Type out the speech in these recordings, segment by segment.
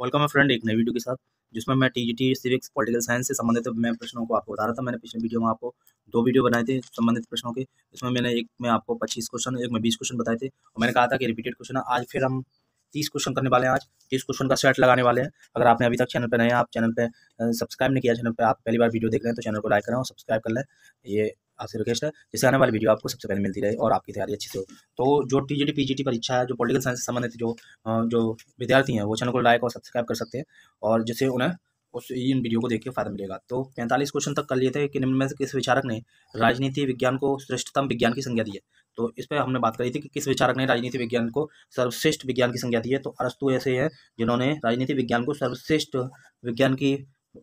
Welcome है friend एक नई वीडियो के साथ जिसमें मैं T G T civics political science से संबंधित मैं प्रश्नों को आपको बता रहा था मैंने पिछले वीडियो में आपको दो वीडियो बनाए थे संबंधित प्रश्नों के इसमें मैंने एक में आपको पच्चीस क्वेश्चन एक में बीस क्वेश्चन बताए थे और मैंने कहा था कि रिपीटेड क्वेश्चन है आज फिर हम तीस क्वेश्चन करने वाले हैं आज तीस क्वेश्चन का सेट लगाने वाले हैं अगर आपने अभी तक चैनल पर नए हैं आप चैनल पर सब्सक्राइब नहीं किया चैनल पर आप पहली बार वीडियो देख रहे हैं तो चैनल को लाइक करें और सब्सक्राइब कर लें ये आपसे रिक्वेस्ट है तो जिससे आने वाली वीडियो आपको सबसे पहले मिलती रहे और आपकी तैयारी अच्छी से हो तो जो टी जी टी परीक्षा है जो पॉलिटिकल साइंस से संबंधित जो जो विद्यार्थी हैं वो चैनल को लाइक और सब्सक्राइब कर सकते हैं और जिससे उन्हें उस इन वीडियो को देख के फायदा मिलेगा तो पैंतालीस क्वेश्चन तक कर लिए थे कि निम्न में से किस विचारक ने राजनीति विज्ञान को श्रेष्ठतम विज्ञान की संज्ञा दी है तो इस पर हमने बात करी थी कि किस विचारक ने राजनीति विज्ञान को सर्वश्रेष्ठ विज्ञान की संज्ञा दी है तो अरस्तु ऐसे हैं जिन्होंने राजनीति विज्ञान को सर्वश्रेष्ठ विज्ञान की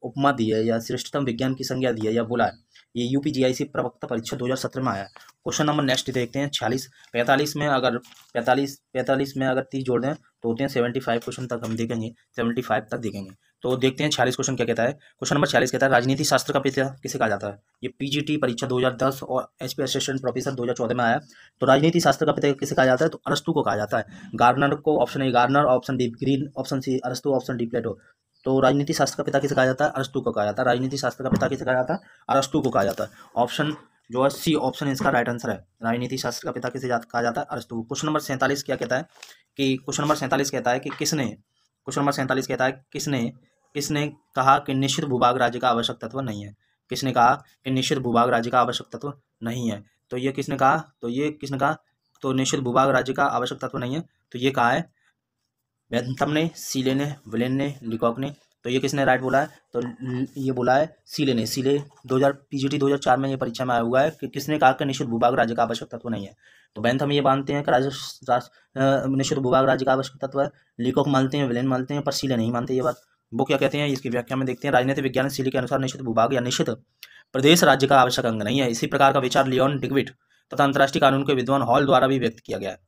उपमा दी है या श्रेष्ठतम विज्ञान की संज्ञा दी है या बोला है ये यूपी जीआईसी प्रवक्ता परीक्षा 2017 में आया क्वेश्चन नंबर नेक्स्ट देखते हैं छियालीस पैंतालीस में अगर पैंतालीस पैंतालीस में अगर तीस जोड़ दें तो होते हैं सेवेंटी फाइव क्वेश्चन तक हम देखेंगे सेवेंटी फाइव तक देखेंगे तो देखते हैं छियालीस क्वेश्चन क्या कहता है क्वेश्चन नंबर छियालीस कहता है राजनीति शास्त्र का पिता किसे कहा जाता है ये पीजीटी परीक्षा 2010 और एच पी असिस्टेंट प्रोफेसर 2014 में आया तो राजनीति शास्त्र का पिता किसे कहा जाता है तो अरस्तु को कहा जाता है गार्नर को option A Garner option D Green option C अरस्तु ऑप्शन डी प्लेटो तो राजनीति शास्त्र का पिता किसे कहा जाता है अरस्तु को कहा जाता है राजनीति शास्त्र का पिता किसे कहा जाता है अरस्तु को कहा जाता है ऑप्शन जो है सी ऑप्शन इसका राइट आंसर है राजनीति शास्त्र का पिता किसे कहा जाता है अरस्तु क्वेश्चन नंबर सैंतालीस क्या कहता है कि क्वेश्चन नंबर सैंतालीस कहता है कि किसने क्वेश्चन नंबर सैंतालीस कहता है किसने किसने कहा कि निश्चित भूभाग राज्य का आवश्यक तत्व नहीं है किसने कहा कि निश्चित भूभाग राज्य का आवश्यक तत्व नहीं है तो ये किसने कहा तो ये किसने कहा तो निश्चित भूभाग राज्य का आवश्यक तत्व नहीं है तो ये कहा है बेंथम ने सीले ने विलेन ने लिकॉक ने तो ये किसने राइट बोला है तो ये बोला है सीले ने सीले 2000 पीजीटी 2004 में ये परीक्षा में आया हुआ है कि किसने कहा कि निशुद्ध भूभाग राज्य का आवश्यक तत्व नहीं है तो बेंथम ये मानते हैं कि राज्य निशुद्ध भूभाग राज्य का आवश्यक तत्व है लिकॉक मानते हैं विलेन मानते हैं पर सीले नहीं मानते ये बात वो क्या कहते हैं इसकी व्याख्या में देखते हैं राजनीतिक विज्ञान सीले के अनुसार निश्चित भूभाग या निश्चित प्रदेश राज्य का आवश्यक अंग नहीं है इसी प्रकार का विचार लियोन डिग्विट तथा अंतर्राष्ट्रीय कानून के विद्वान हॉल द्वारा भी व्यक्त किया गया है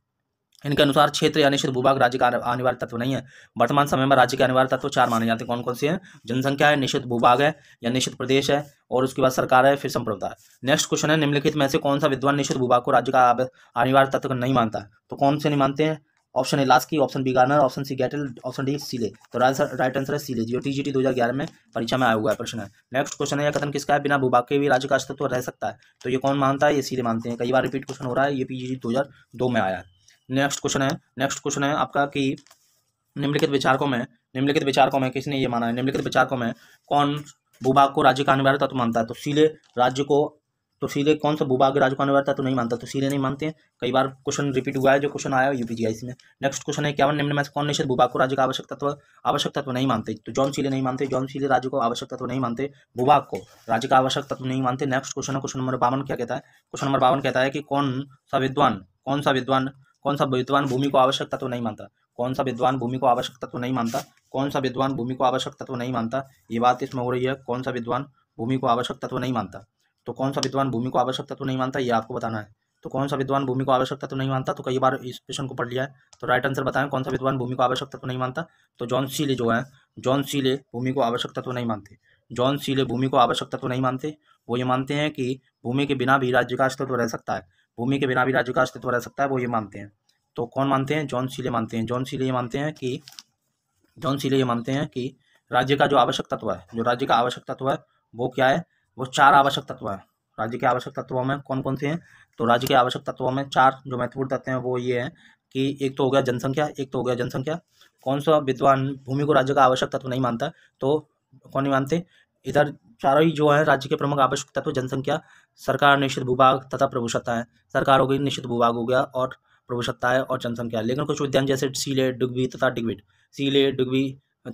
इनके अनुसार क्षेत्र या निश्चित भूभाग राज्य का अनिवार्य तत्व नहीं है वर्तमान समय में राज्य के अनिवार्य तत्व चार माने जाते हैं कौन कौन से हैं जनसंख्या है निश्चित भूभाग है या निश्चित प्रदेश है और उसके बाद सरकार है फिर संप्रदाय नेक्स्ट क्वेश्चन है निम्नलिखित में से कौन सा विद्वान निश्चित भूभाग को राज्य का अनिवार्य तत्व नहीं मानता तो कौन से नहीं मानते हैं option A Laski option B Garner option C Gettell option D Seeley तो राइट आंसर है सीले जो हजार ग्यारह में परीक्षा में आया हुआ है प्रश्न है नेक्स्ट क्वेश्चन है यह कथन किसका है बिना भूभाग के भी राज्य का अस्तित्व रह सकता है तो ये कौन मानता है ये सीले मानते हैं कई बार रिपीट क्वेश्चन हो रहा है ये पी जी में आया है नेक्स्ट क्वेश्चन है नेक्स्ट क्वेश्चन है आपका कि निम्नलिखित विचारकों में निम्नलिखित विचारकों में किसने ये माना है निम्नलिखित विचारकों में कौन भूभाग को राज्य का अनिवार्य तत्व तो मानता है तो सीले राज्य को तो सीले कौन सा भूभाग राज्य को अनिवार्य तत्व तो नहीं मानता तो सीले नहीं मानते कई बार क्वेश्चन रिपीट हुआ है जो क्वेश्चन आया यूपीजीआईसी में नेक्स्ट क्वेश्चन है क्या निम्न में से कौन निश्चित भूभाग को राज्य का आवश्यक तत्व आवश्यक तत्व नहीं मानते तो जॉन सीले नहीं मानते जॉन सीले राज्य को आवश्यक तत्व नहीं मानते भूभाग को राज्य का आवश्यक तत्व नहीं मानते नेक्स्ट क्वेश्चन है क्वेश्चन नंबर बावन क्या कहता है क्वेश्चन नंबर बावन कहता है कि कौन सा विद्वान कौन सा विद्वान कौन सा विद्वान भूमि को आवश्यक तत्व तो नहीं मानता कौन सा विद्वान भूमि को आवश्यक तत्व तो नहीं मानता कौन सा विद्वान भूमि को आवश्यक तत्व तो नहीं मानता ये बात इसमें हो रही है कौन सा विद्वान भूमि को आवश्यक तत्व तो नहीं मानता तो कौन सा विद्वान भूमि को आवश्यक तत्व तो नहीं मानता ये आपको बताना है तो कौन सा विद्वान भूमि को आवश्यक तत्व नहीं मानता तो कई बार इस क्वेश्चन को पढ़ लिया है तो राइट आंसर बताएं कौन सा विद्वान भूमि को आवश्यक तत्व नहीं मानता तो जॉन सीले जो है जॉन सीले भूमि को आवश्यक तत्व नहीं मानते जॉन सीले भूमि को आवश्यक तत्व नहीं मानते वो ये मानते हैं कि भूमि के बिना भी राज्य का अस्तित्व रह सकता है भूमि के बिना भी राज्य का अस्तित्व रह सकता है वो ये मानते हैं तो कौन मानते हैं जॉन सीले मानते हैं जॉन सीले ये मानते हैं कि जॉन सीले ये मानते हैं कि राज्य का जो आवश्यक तत्व है जो राज्य का आवश्यक तत्व है वो क्या है वो चार आवश्यक तत्व है राज्य के आवश्यक तत्वों में कौन कौन से हैं तो राज्य के आवश्यक तत्वों में चार जो महत्वपूर्ण तत्व हैं वो ये हैं कि एक तो हो गया जनसंख्या एक तो हो गया जनसंख्या कौन सा विद्वान भूमि को राज्य का आवश्यक तत्व नहीं मानता तो कौन नहीं मानते इधर चारों ही जो है राज्य के प्रमुख आवश्यक तत्व तो जनसंख्या सरकार निश्चित भूभाग तथा प्रभुसत्ता है सरकार हो गई निश्चित भूभाग हो गया और प्रभुसत्ता है और जनसंख्या लेकिन कुछ उद्यान जैसे सीले डुगवी तथा डिगविट सीले डुगवी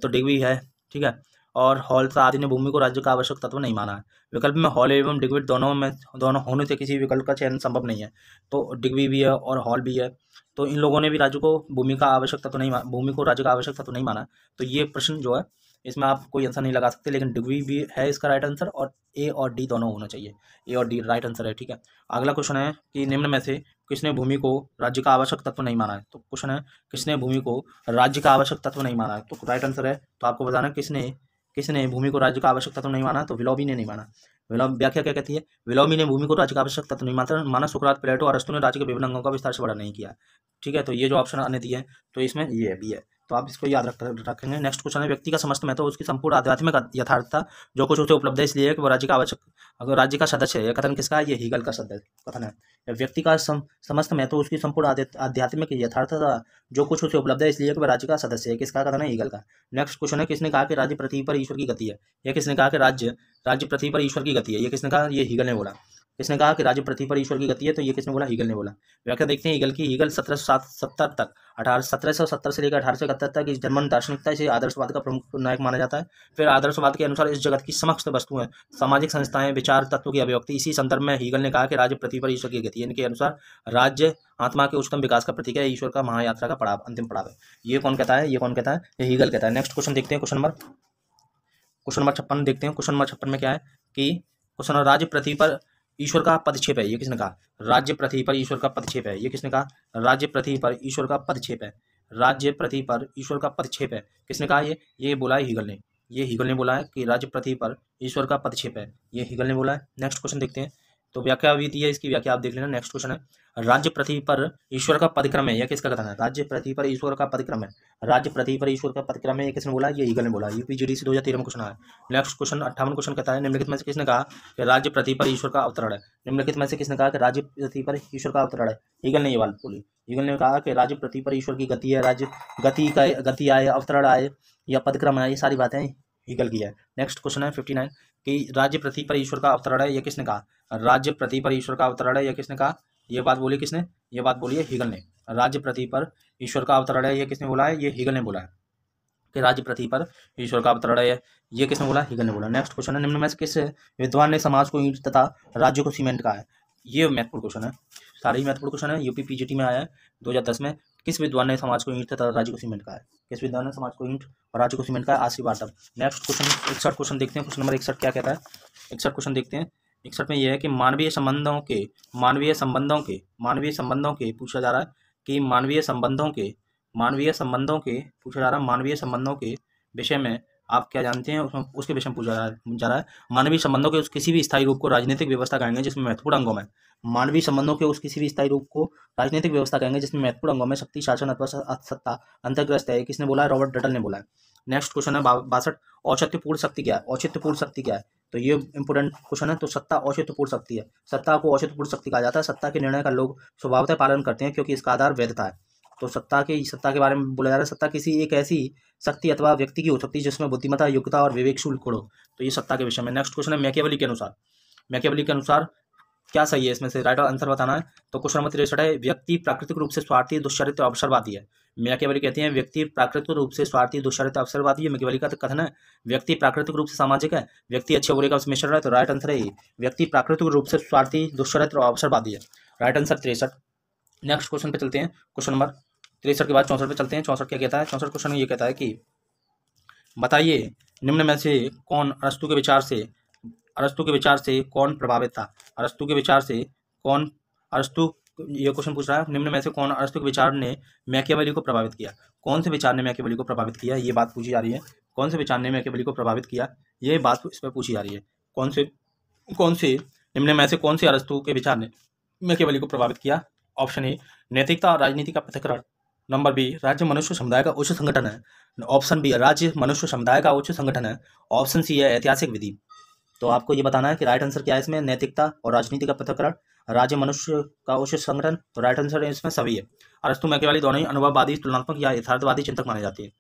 तो डिगवी है ठीक है और हॉल तथा आदि ने भूमि को राज्य का आवश्यक तत्व नहीं माना है विकल्प में हॉल एवं डिग्विड दोनों में दोनों होने से किसी विकल्प का चयन संभव नहीं है तो डिग्वी भी है और हॉल भी है तो इन लोगों ने भी राज्य को भूमि का आवश्यक तत्व नहीं भूमि को राज्य का आवश्यक तत्व नहीं माना तो ये प्रश्न जो है इसमें आप कोई आंसर नहीं लगा सकते लेकिन डिग्री भी है इसका राइट आंसर और ए और डी दोनों होना चाहिए ए और डी राइट आंसर है ठीक है अगला क्वेश्चन है कि निम्न में से किसने भूमि को राज्य का आवश्यक तत्व नहीं माना है तो क्वेश्चन है किसने भूमि को राज्य का आवश्यक तत्व नहीं माना है तो राइट आंसर है तो आपको बताना किसने किसने भूमि को राज्य का आवश्यक तत्व नहीं माना तो विलोबी ने नहीं माना विलोम व्याख्या क्या कहती है विलोमी ने भूमि को राज्य का आवश्यक तत्व नहीं माना माना सुकरात प्लेटो और अरस्तु ने राज्य के विभिन्न अंगों का विस्तार से बड़ा नहीं किया ठीक है तो ये जो ऑप्शन आने दिए हैं तो इसमें ये भी है तो आप इसको याद रख रखेंगे नेक्स्ट क्वेश्चन है व्यक्ति का समस्त महत्व तो उसकी संपूर्ण आध्यात्मिक यथार्थता जो कुछ उसे उपलब्ध है इसलिए कि राज्य का आवश्यक अगर राज्य का सदस्य है यह कथन किसका है ये हीगल का सदस्य कथन है व्यक्ति का सम, समस्त महत्व तो उसकी संपूर्ण आध्यात्मिक यथार्थता जो कुछ उसे उपलब्ध है इसलिए कि वह राज्य का सदस्य है किसका कथन है हीगल का नेक्स्ट क्वेश्चन है किसने कहा कि राज्य पृथ्वी पर ईश्वर की गति है यह किसने कहा कि राज्य राज्य पृथ्वी पर ईश्वर की गति है ये किसने कहा ये हीगल ने बोला किसने कहा कि राज्य पृथ्वी पर ईश्वर की गति है तो ये किसने बोला ईगल ने बोला व्याख्या देखते हैं ईगल की ईगल सत्रह सत्तर तक अठारह सत्रह सौ सत्तर से लेकर अठारह सौ इकहत्तर तक इस जर्मन दार्शनिक इसे आदर्शवाद का प्रमुख नायक माना जाता है फिर आदर्शवाद के अनुसार इस जगत की समक्ष वस्तुएं सामाजिक संस्थाएं विचार तत्व की अभिव्यक्ति इसी संदर्भ में हीगल ने कहा कि राज्य पृथ्वी पर ईश्वर की गति है इनके अनुसार राज्य आत्मा के उच्चतम विकास का प्रतीक है ईश्वर का महायात्रा का पड़ाव अंतिम पड़ाव है ये कौन कहता है ये कौन कहता है ये हीगल कहता है नेक्स्ट क्वेश्चन देखते हैं क्वेश्चन नंबर क्वेश्चन नंबर छप्पन देखते हैं क्वेश्चन नंबर छप्पन में क्या है कि क्वेश्चन राज्य पृथ्वी पर ईश्वर का पदक्षेप है ये किसने कहा राज्य पृथ्वी पर ईश्वर का पदक्षेप है ये किसने कहा राज्य पृथ्वी पर ईश्वर का पदक्षेप है राज्य पृथ्वी पर ईश्वर का पदक्षेप है किसने कहा ये ये बोला है हीगल ने ये हीगल ने बोला है कि राज्य पृथ्वी पर ईश्वर का पदक्षेप है ये हीगल ने बोला है नेक्स्ट क्वेश्चन देखते हैं तो व्याख्या भी है इसकी व्याख्या आप देख लेना नेक्स्ट क्वेश्चन है राज्य पृथ्वी पर ईश्वर का पदक्रम है यह किसका कथन है राज्य पृथ्वी पर ईश्वर का पदक्रम है राज्य पृथ्वी पर ईश्वर का पदक्रम है किसने बोला ये ईगल ने बोला यूपी जी सी दो हज़ार तेरह में क्वेश्चन है नेक्स्ट क्वेश्चन अट्ठावन क्वेश्चन कहता है निम्नलिखित में से किसने कहा कि राज्य पृथ्वी पर ईश्वर का अवतरण है निम्नलिखित में से किसने कहा कि राज्य पृथ्वी पर ईश्वर का अवतरण है ईगल ने ये बात बोली ईगल ने कहा कि राज्य पृथ्वी पर ईश्वर की गति है राज्य गति का गति आए अवतरण आए या पदक्रम आए ये सारी बातें निकल गया है नेक्स्ट क्वेश्चन है फिफ्टी नाइन की राज्य प्रति पर ईश्वर का अवतरण है यह किसने कहा राज्य प्रति पर ईश्वर का अवतरण है यह किसने कहा यह बात बोली किसने ये बात बोली है हीगल ने राज्य प्रति पर ईश्वर का अवतरण है यह किसने बोला है ये हीगल ने बोला है कि राज्य प्रति पर ईश्वर का अवतरण है ये किसने बोला हीगल ने बोला नेक्स्ट क्वेश्चन है निम्न में से किस विद्वान ने समाज को ईट तथा राज्य को सीमेंट कहा है ये महत्वपूर्ण क्वेश्चन है सारे ही महत्वपूर्ण क्वेश्चन है यूपी पीजीटी में आया है 2010 में किस विद्वान ने समाज को ईंट तथा हम्म। राज्य को सीमेंट कहा है किस विद्वान ने समाज को ईंट और राज्य को सीमेंट कहा आज की वार्ता नेक्स्ट क्वेश्चन इकसठ क्वेश्चन देखते हैं क्वेश्चन नंबर इकसठ क्या कहता है इकसठ क्वेश्चन देखते हैं इकसठ में यह है कि मानवीय संबंधों के मानवीय संबंधों के मानवीय संबंधों के पूछा जा रहा है कि मानवीय संबंधों के मानवीय संबंधों के पूछा जा रहा है मानवीय संबंधों के विषय में आप क्या जानते हैं उसमें उसके विषय में पूछा जा रहा है मानवीय संबंधों के उस किसी भी स्थायी रूप को राजनीतिक व्यवस्था कहेंगे जिसमें महत्वपूर्ण अंगों में मानवीय संबंधों के उस किसी भी स्थायी रूप को राजनीतिक व्यवस्था कहेंगे जिसमें महत्वपूर्ण अंगों में शक्ति शासन अथवा सत्ता अंतर्ग्रस्त है किसने बोला है रॉबर्ट डटल ने बोला है नेक्स्ट क्वेश्चन है बासठ औचित्यपूर्ण शक्ति क्या है औचित्यपूर्ण शक्ति क्या है तो ये इंपोर्टेंट क्वेश्चन है तो सत्ता औचित्यपूर्ण शक्ति है सत्ता को औचित्यपूर्ण शक्ति कहा जाता है सत्ता के निर्णय का लोग स्वभावतः पालन करते हैं क्योंकि इसका आधार वैधता है तो सत्ता के सत्ता के बारे में बोला जा रहा है सत्ता किसी एक ऐसी शक्ति अथवा व्यक्ति की हो सकती है जिसमें बुद्धिमता योग्यता और विवेक शुल्क हो तो ये सत्ता के विषय में नेक्स्ट क्वेश्चन है मैकेवली के अनुसार मैकेवली के अनुसार क्या सही है इसमें से राइट आंसर बताना है तो क्वेश्चन नंबर तिरसठ है व्यक्ति प्राकृतिक रूप से स्वार्थी दुष्चरित अवसरवादी है मैकेवली कहते हैं व्यक्ति प्राकृतिक रूप से स्वार्थी दुष्चरित अवसरवादी है मैकेवली का तो कथन है व्यक्ति प्राकृतिक रूप से सामाजिक है व्यक्ति अच्छे बुरे का मिश्रण है तो राइट आंसर है व्यक्ति प्राकृतिक रूप से स्वार्थी दुष्चरित और अवसरवादी है राइट आंसर तिरसठ नेक्स्ट क्वेश्चन पे चलते हैं क्वेश्चन नंबर तिरसठ के बाद चौंसठ पे चलते हैं चौंसठ क्या कहता है चौंसठ क्वेश्चन ये कहता है कि बताइए निम्न में से कौन अरस्तु के विचार से अरस्तु के विचार से कौन प्रभावित था अरस्तु के विचार से कौन अरस्तु ये क्वेश्चन पूछ रहा है निम्न में से कौन अरस्तु के विचार ने मैकेवली को प्रभावित किया कौन से विचार ने मैकेवली को प्रभावित किया ये बात पूछी जा रही है कौन से विचार ने मैकेवली को प्रभावित किया ये बात इस पर पूछी जा रही है कौन से कौन से निम्न में से कौन से अरस्तु के विचार ने मैकेवली को प्रभावित किया ऑप्शन ए नैतिकता और राजनीति का पृथकरण नंबर बी राज्य मनुष्य समुदाय का उच्च संगठन है ऑप्शन बी राज्य मनुष्य समुदाय का उच्च संगठन है ऑप्शन सी है ऐतिहासिक विधि तो आपको ये बताना है कि राइट आंसर क्या है इसमें नैतिकता और राजनीति का पृथककरण राज्य मनुष्य का उच्च संगठन तो राइट आंसर इसमें सभी है अरस्तु वाली दोनों ही अनुभववादी तुलनात्मक या यथार्थवादी चिंतक माने जाते हैं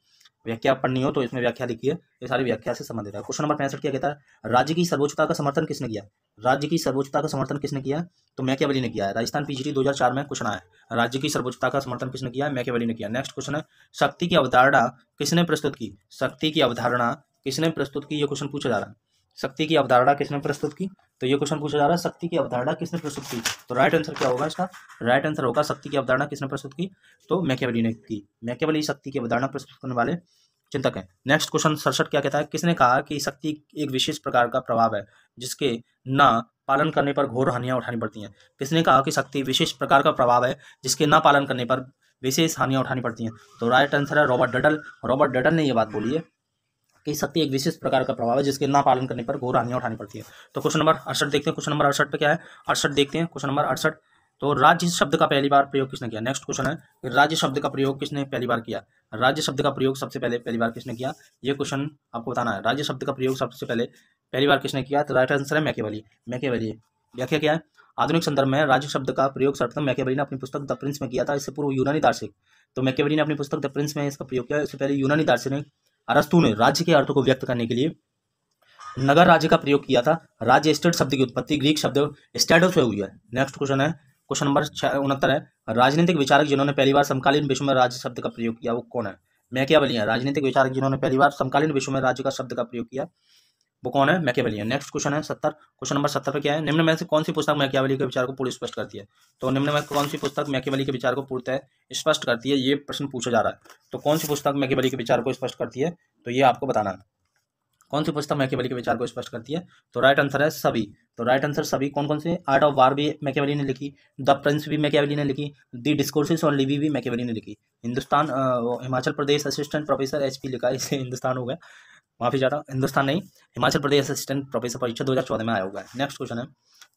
व्याख्या पढ़नी हो तो इसमें व्याख्या लिखी है ये सारी व्याख्या से संबंधित है क्वेश्चन नंबर पैंसठ क्या कहता है राज्य की सर्वोच्चता का समर्थन किसने किया राज्य की सर्वोच्चता का समर्थन किसने किया तो मैकियावली ने किया है राजस्थान पीजीटी 2004 में क्वेश्चन आया राज्य की सर्वोच्चता का समर्थन किसने किया मैकियावली ने किया नेक्स्ट क्वेश्चन है शक्ति की अवधारणा किसने प्रस्तुत की शक्ति की अवधारणा किसने प्रस्तुत की यह क्वेश्चन पूछा जा रहा है शक्ति की अवधारणा किसने प्रस्तुत की तो ये क्वेश्चन पूछा जा रहा है शक्ति की अवधारणा किसने प्रस्तुत की तो राइट आंसर क्या होगा इसका राइट आंसर होगा शक्ति की अवधारणा किसने प्रस्तुत की तो मैकेवली ने की मैकेवली शक्ति की अवधारणा प्रस्तुत करने वाले चिंतक है नेक्स्ट क्वेश्चन सड़सठ क्या कहता है किसने कहा कि शक्ति एक विशेष प्रकार का प्रभाव है जिसके ना पालन करने पर घोर हानियां उठानी पड़ती हैं किसने कहा कि शक्ति विशेष प्रकार का प्रभाव है जिसके ना पालन करने पर विशेष हानियां उठानी पड़ती हैं तो राइट आंसर है रॉबर्ट डडल रॉबर्ट डडल ने यह बात बोली है कि शक्ति एक विशेष प्रकार का प्रभाव है जिसके ना पालन करने पर घोर हानियाँ उठानी पड़ती है तो क्वेश्चन नंबर अड़सठ देखते हैं क्वेश्चन नंबर अड़सठ पे क्या है अड़सठ देखते हैं क्वेश्चन नंबर अड़सठ तो राज्य शब्द का पहली बार प्रयोग किसने किया नेक्स्ट क्वेश्चन है राज्य शब्द का प्रयोग किसने पहली बार किया राज्य शब्द का प्रयोग सबसे पहले पहली बार किसने किया ये क्वेश्चन आपको बताना है राज्य शब्द का प्रयोग सबसे पहले पहली बार किसने किया तो राइट आंसर है मैकेवली मैकेवली व्याख्या क्या है आधुनिक संदर्भ में राज्य शब्द का प्रयोग सर्वप्रथम मैकेवली ने अपनी पुस्तक द प्रिंस में किया था इससे पूर्व यूनानी दार्शनिक तो मैकेवली ने अपनी पुस्तक द प्रिंस में इसका प्रयोग किया इससे पहले यूनानी दार्शनिक अरस्तु ने राज्य के अर्थ को व्यक्त करने के लिए नगर राज्य का प्रयोग किया था राज्य स्टेट शब्द की उत्पत्ति ग्रीक शब्द स्टेटो से हुई है नेक्स्ट क्वेश्चन है क्वेश्चन नंबर उनहत्तर है राजनीतिक विचारक जिन्होंने पहली बार समकालीन विश्व में राज्य शब्द का प्रयोग किया वो कौन है मैं क्या है राजनीतिक विचारक जिन्होंने पहली बार समकालीन विश्व में राज्य का शब्द का प्रयोग किया वो कौन है है नेक्स्ट क्वेश्चन है सत्तर क्वेश्चन नंबर सत्तर पर क्या है निम्न में से कौन सी पुस्तक मैकेवली के विचार को पूरी स्पष्ट करती है तो निम्न में कौन सी पुस्तक मैकेवली के विचार को पूर्णतः स्पष्ट करती है ये प्रश्न पूछा जा रहा है तो कौन सी पुस्तक मैकेवली के विचार को स्पष्ट करती है तो ये आपको बताना है कौन सी पुस्तक मैकेवली के विचार को स्पष्ट करती है तो राइट आंसर है सभी तो राइट आंसर सभी कौन कौन से आर्ट ऑफ वार भी मैकेवली ने लिखी द प्रिंस भी मैकेवली ने लिखी दी डिस्कोर्सिस ऑन लिवी भी मैकेवली ने लिखी Hindustan Himachal Pradesh assistant professor H P लिखा इसे हिंदुस्तान हो गया माफी ज्यादा हिंदुस्तान नहीं हिमाचल प्रदेश असिस्टेंट प्रोफेसर परीक्षा दो में आया हुआ है नेक्स्ट क्वेश्चन है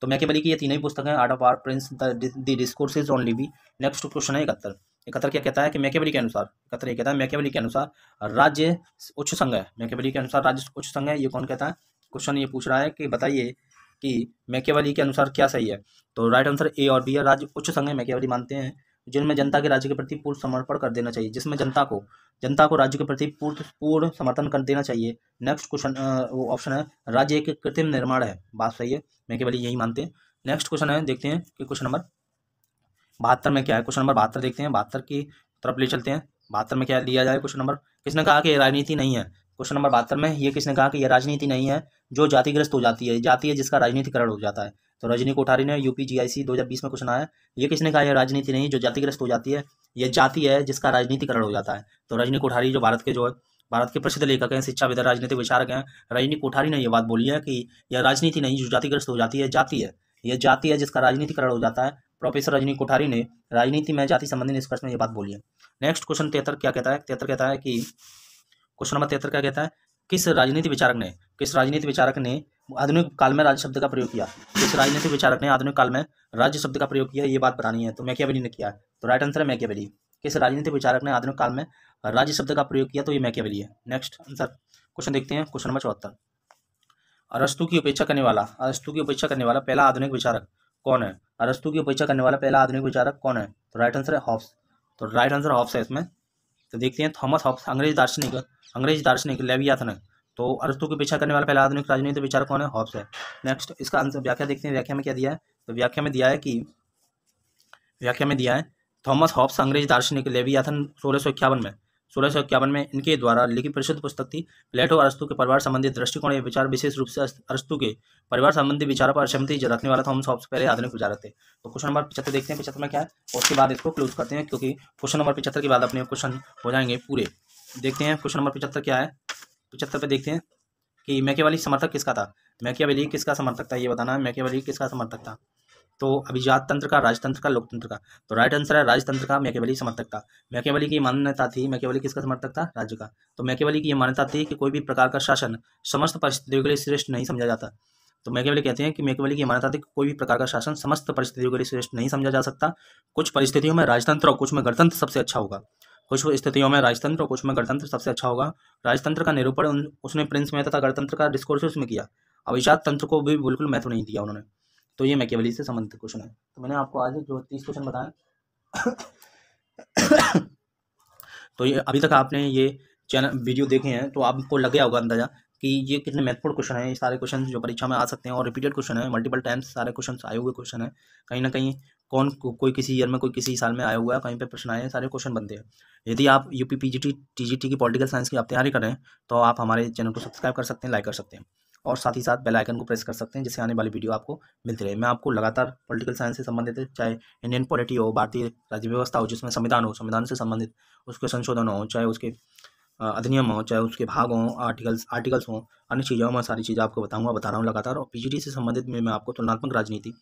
तो मैकेबली की ये तीन ही है art of war prince the discourses on Livy next question है इकहत्तर इकहत्तर क्या कहता है कि मैकेबली के अनुसार इकहत्तर ये कहता है मैकेबली के अनुसार राज्य उच्च संघ है मैकेबली के अनुसार राज्य उच्च संघ है ये कौन कहता है क्वेश्चन ये पूछ रहा है कि बताइए कि मैकेवली के अनुसार क्या सही है तो राइट आंसर ए और बी है राज्य उच्च संघ है मैकेवली मानते हैं जिनमें जनता के राज्य के प्रति पूर्ण समर्पण कर देना चाहिए जिसमें जनता को जनता को राज्य के प्रति पूर्ण पूर्ण समर्थन कर देना चाहिए नेक्स्ट क्वेश्चन वो ऑप्शन है राज्य एक कृत्रिम निर्माण है बात सही है मैं केवल यही मानते हैं नेक्स्ट क्वेश्चन है देखते हैं कि क्वेश्चन नंबर बहत्तर में क्या है क्वेश्चन नंबर बहत्तर देखते हैं बहत्तर की तरफ ले चलते हैं बहत्तर में क्या लिया जाए क्वेश्चन नंबर किसने कहा कि राजनीति नहीं है क्वेश्चन नंबर बहत्तर में ये किसने कहा कि यह राजनीति नहीं है जो जातिग्रस्त हो जाती है जाति है जिसका राजनीतिकरण हो जाता है तो रजनी कोठारी ने यूपी जीआईसी 2020 में क्वेश्चन आया ये किसने कहा यह राजनीति नहीं जो जातिग्रस्त हो जाती है यह जाति है जिसका राजनीतिकरण हो जाता है तो रजनी कोठारी जो भारत के जो है भारत के प्रसिद्ध लेखक हैं शिक्षाविद राजनीतिक विचारक हैं रजनी कोठारी ने यह बात बोली है कि यह राजनीति नहीं जो जातिग्रस्त हो जाती है जाति है यह जाति है जिसका राजनीतिकरण हो जाता है प्रोफेसर रजनी कोठारी ने राजनीति में जाति संबंधी निष्कर्ष में यह बात बोली है नेक्स्ट क्वेश्चन तेहत्तर क्या कहता है तेहत्तर कहता है कि क्वेश्चन नंबर तेहत्तर क्या कहता है किस राजनीति विचारक ने किस राजनीति विचारक ने आधुनिक काल में राज्य शब्द का प्रयोग किया इस राजनीतिक विचारक ने आधुनिक काल में राज्य शब्द का प्रयोग किया ये बात बतानी है तो मैकियावेली ने किया तो राइट आंसर है मैकियावेली किस राजनीतिक विचारक ने आधुनिक काल में राज्य शब्द का प्रयोग किया तो ये मैकियावेली है नेक्स्ट आंसर क्वेश्चन देखते हैं क्वेश्चन नंबर चौहत्तर अरस्तु की उपेक्षा करने वाला अरस्तु की उपेक्षा करने वाला पहला आधुनिक विचारक कौन है अरस्तु की उपेक्षा करने वाला पहला आधुनिक विचारक कौन है तो राइट आंसर है हॉप्स तो राइट आंसर हॉप्स है इसमें तो देखते हैं थॉमस हॉप्स अंग्रेज दार्शनिक अंग्रेज दार्शनिक लेवियाथन तो अरस्तु की पीछा करने वाला पहला आधुनिक राजनीति तो विचार कौन है हॉब्स है नेक्स्ट इसका आंसर व्याख्या देखते हैं व्याख्या में क्या दिया है तो व्याख्या में दिया है कि व्याख्या में दिया है थॉमस हॉब्स अंग्रेज दार्शनिक लेवियाथन सोलह सौ इक्यावन में सोलह सौ इक्यावन में इनके द्वारा लिखी प्रसिद्ध पुस्तक थी प्लेटो अरस्तु के परिवार संबंधी दृष्टिकोण ये विचार विशेष रूप से अरस्तु के परिवार संबंधी विचारों पर असहमति रखने वाला थॉमस हॉब्स पहले आधुनिक विचार थे तो क्वेश्चन नंबर पचहत्तर देखते हैं पचहत्तर में क्या है उसके बाद इसको क्लोज करते हैं क्योंकि क्वेश्चन नंबर पचहत्तर के बाद अपने क्वेश्चन हो जाएंगे पूरे देखते हैं क्वेश्चन नंबर पचहत्तर क्या है तो पचहत्तर पे देखते हैं कि मैके वाली समर्थक किसका था मैके वाली किसका समर्थक था ये बताना है मैकिया किसका समर्थक था तो अभिजात तंत्र का राजतंत्र का लोकतंत्र का तो राइट आंसर है राजतंत्र का मैकेवली समर्थक था मैकेवली की मान्यता थी मैकेवली किसका समर्थक था राज्य का तो मैकेवली की मान्यता थी कि कोई भी प्रकार का शासन समस्त परिस्थितियों के लिए श्रेष्ठ नहीं समझा जाता तो मैके वाली कहते हैं कि मैकेवली की मान्यता थी कि कोई भी प्रकार का शासन समस्त परिस्थितियों के लिए श्रेष्ठ नहीं समझा जा सकता कुछ परिस्थितियों में राजतंत्र और कुछ में गणतंत्र सबसे अच्छा होगा कुछ स्थितियों में राजतंत्र और कुछ में गणतंत्र सबसे अच्छा होगा राजतंत्र का निरूपण उसने प्रिंस में तथा गणतंत्र का डिस्कोर्स उसमें किया अभिजात तंत्र को भी बिल्कुल महत्व नहीं दिया उन्होंने तो ये मैकेवली से संबंधित क्वेश्चन है तो मैंने आपको आज जो तीस क्वेश्चन बताए तो ये अभी तक आपने ये चैनल वीडियो देखे हैं तो आपको लग गया होगा अंदाजा कि ये कितने महत्वपूर्ण क्वेश्चन हैं ये सारे क्वेश्चन जो परीक्षा में आ सकते हैं और रिपीटेड क्वेश्चन है मल्टीपल टाइम्स सारे क्वेश्चन आए हुए क्वेश्चन है कहीं ना कहीं कौन को, कोई किसी ईयर में कोई किसी साल में आया हुआ है कहीं पे प्रश्न आए हैं सारे क्वेश्चन बनते हैं यदि आप U P P G T T G T की पॉलिटिकल साइंस की आप तैयारी कर रहे हैं तो आप हमारे चैनल को सब्सक्राइब कर सकते हैं लाइक कर सकते हैं और साथ ही साथ बेल आइकन को प्रेस कर सकते हैं जिससे आने वाली वीडियो आपको मिलती रहे मैं आपको लगातार पॉलिटिकल साइंस से संबंधित चाहे इंडियन पॉलिटी हो भारतीय राज्य व्यवस्था हो जिसमें संविधान हो संविधान से संबंधित उसके संशोधन हो चाहे उसके अधिनियम हो चाहे उसके भाग हों आर्टिकल्स आर्टिकल्स हों अन्य चीज़ें हों सारी चीज़ें आपको बताऊंगा बता रहा हूँ लगातार और पी से संबंधित में मैं आपको तुलनात्मक राजनीति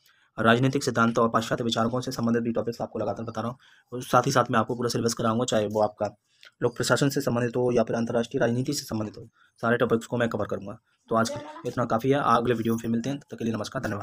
राजनीतिक सिद्धांत और पाश्चात्य विचारकों से संबंधित भी टॉपिक्स आपको लगातार बता रहा हूँ साथ ही साथ मैं आपको पूरा सिलेबस कराऊंगा चाहे वो आपका लोक प्रशासन से संबंधित हो या फिर अंतर्राष्ट्रीय राजनीति से संबंधित हो सारे टॉपिक्स को मैं कवर करूँगा तो आज इतना काफ़ी है अगले वीडियो में मिलते हैं तब के लिए नमस्कार धन्यवाद